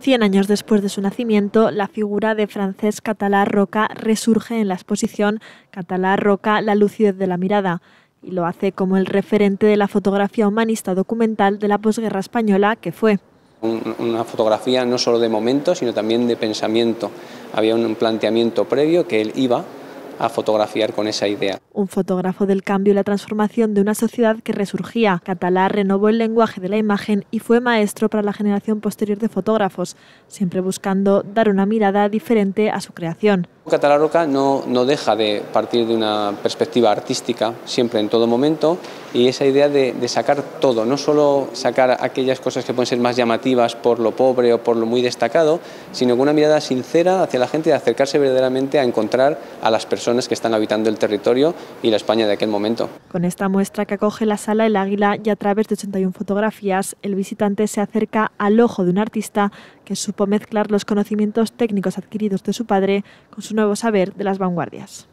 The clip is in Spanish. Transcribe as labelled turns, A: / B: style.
A: Cien años después de su nacimiento, la figura de francés Catalá Roca resurge en la exposición Catalá Roca, la lucidez de la mirada, y lo hace como el referente de la fotografía humanista documental de la posguerra española que fue.
B: Una fotografía no solo de momento, sino también de pensamiento. Había un planteamiento previo que él iba a fotografiar con esa idea.
A: Un fotógrafo del cambio y la transformación de una sociedad que resurgía. Catalá renovó el lenguaje de la imagen y fue maestro para la generación posterior de fotógrafos, siempre buscando dar una mirada diferente a su creación.
B: Catalá Roca no, no deja de partir de una perspectiva artística siempre en todo momento y esa idea de, sacar todo, no solo sacar aquellas cosas que pueden ser más llamativas por lo pobre o por lo muy destacado, sino con una mirada sincera hacia la gente de acercarse verdaderamente a encontrar a las personas que están habitando el territorio y la España de aquel momento.
A: Con esta muestra que acoge la sala El Águila y a través de 81 fotografías, el visitante se acerca al ojo de un artista que supo mezclar los conocimientos técnicos adquiridos de su padre con su nuevo saber de las vanguardias.